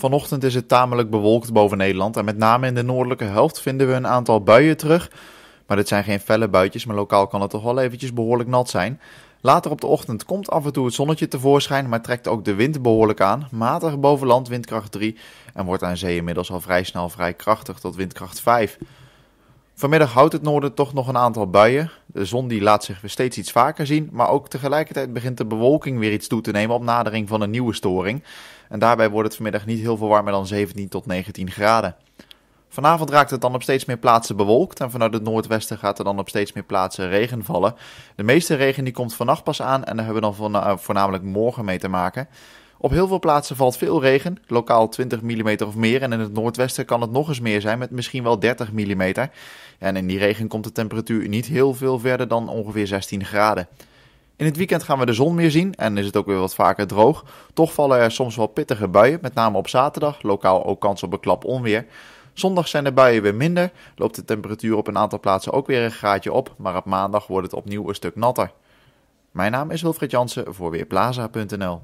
Vanochtend is het tamelijk bewolkt boven Nederland en met name in de noordelijke helft vinden we een aantal buien terug. Maar dit zijn geen felle buitjes, maar lokaal kan het toch wel eventjes behoorlijk nat zijn. Later op de ochtend komt af en toe het zonnetje tevoorschijn, maar trekt ook de wind behoorlijk aan. Matig boven land, windkracht 3 en wordt aan zee inmiddels al vrij snel vrij krachtig tot windkracht 5. Vanmiddag houdt het noorden toch nog een aantal buien. De zon die laat zich weer steeds iets vaker zien, maar ook tegelijkertijd begint de bewolking weer iets toe te nemen op nadering van een nieuwe storing. En daarbij wordt het vanmiddag niet heel veel warmer dan 17 tot 19 graden. Vanavond raakt het dan op steeds meer plaatsen bewolkt en vanuit het noordwesten gaat er dan op steeds meer plaatsen regen vallen. De meeste regen die komt vannacht pas aan en daar hebben we dan voornamelijk morgen mee te maken. Op heel veel plaatsen valt veel regen, lokaal 20 mm of meer. En in het noordwesten kan het nog eens meer zijn met misschien wel 30 mm. En in die regen komt de temperatuur niet heel veel verder dan ongeveer 16 graden. In het weekend gaan we de zon meer zien en is het ook weer wat vaker droog. Toch vallen er soms wel pittige buien, met name op zaterdag, lokaal ook kans op een klap onweer. Zondag zijn de buien weer minder, loopt de temperatuur op een aantal plaatsen ook weer een graadje op, maar op maandag wordt het opnieuw een stuk natter. Mijn naam is Wilfred Jansen voor Weerplaza.nl